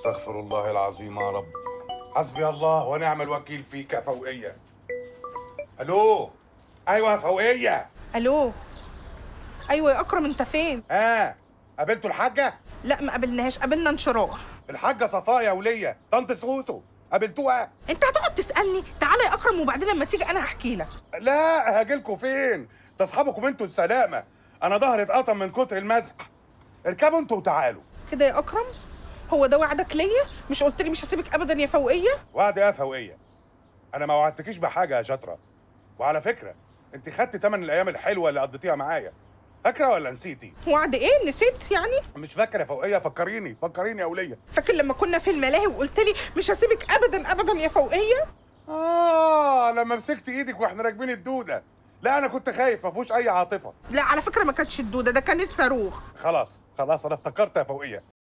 استغفر الله العظيم يا رب حسبي الله ونعم الوكيل فيك يا فوقيه الو ايوه يا فوقيه الو ايوه يا اكرم انت فين اه قابلتوا الحاجه لا ما قابلناهاش قابلنا انشراح الحاجه صفاء يا وليه طنط سوسو قابلتوها انت هتقعد تسالني تعالى يا اكرم وبعدين لما تيجي انا هحكي لك لا هاجيلكوا فين تصحبكم انتوا السلامه انا ظهري اتقطم من كتر المزح اركبوا انتوا وتعالوا كده يا اكرم هو ده وعدك ليا مش قلت لي مش هسيبك ابدا يا فوقيه وعد ايه يا فوقيه انا ما وعدتكيش بحاجه يا شاطره. وعلى فكره انت خدتي تمن الايام الحلوه اللي قضيتيها معايا فاكره ولا نسيتي وعد ايه نسيت يعني مش فاكره يا فوقيه فكريني فكريني يا وليه فاكر لما كنا في الملاهي وقلت لي مش هسيبك ابدا ابدا يا فوقيه اه لما مسكت ايدك واحنا راكبين الدوده لا انا كنت خايف ما فيهوش اي عاطفه لا على فكره ما كانتش الدوده ده كان الصاروخ خلاص خلاص انا افتكرت يا فوقيه